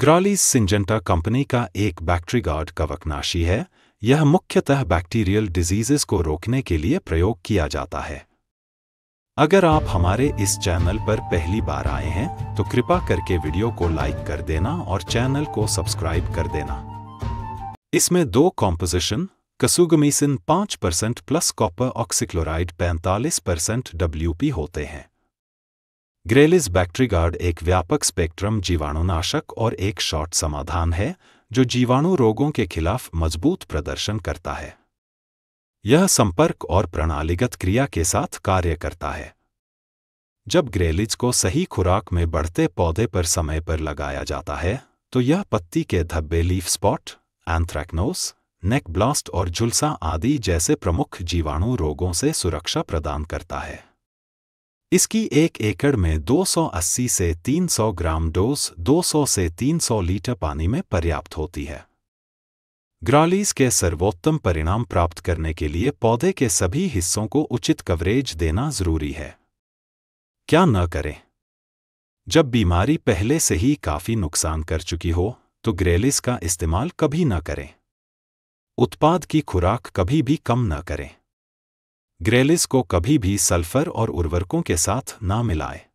ग्रालीस Syngenta company का एक बैक्ट्रीगार्ड कवकनाशी है यह मुख्यतः बैक्टीरियल डिजीजेस को रोकने के लिए प्रयोग किया जाता है अगर आप हमारे इस चैनल पर पहली बार आए हैं तो कृपा करके वीडियो को लाइक कर देना और चैनल को सब्सक्राइब कर देना इसमें दो composition kasugamycin 5 percent plus copper oxychloride 45 percent W होते हैं ग्रेलिस बैक्ट्रीगार्ड एक व्यापक स्पेक्ट्रम जीवाणुनाशक और एक शॉर्ट समाधान है जो जीवाणु रोगों के खिलाफ मजबूत प्रदर्शन करता है यह संपर्क और प्रणालीगत क्रिया के साथ कार्य करता है जब ग्रेलिज को सही खुराक में बढ़ते पौधे पर समय पर लगाया जाता है तो यह पत्ती के धब्बे leaf spot anthracnose neck blast और झुलसा आदि जैसे प्रमुख जीवाणु रोगों से सुरक्षा प्रदान करता है इसकी एक एकड़ में 280 से 300 ग्राम डोज 200 से 300 लीटर पानी में पर्याप्त होती है ग्रालीस के सर्वोत्तम परिणाम प्राप्त करने के लिए पौधे के सभी हिस्सों को उचित कवरेज देना जरूरी है क्या न करें जब बीमारी पहले से ही काफ़ी नुकसान कर चुकी हो तो ग्रेलिस का इस्तेमाल कभी न करें उत्पाद की खुराक कभी भी कम न करें ग्रेलिस को कभी भी सल्फर और उर्वरकों के साथ ना मिलाएं।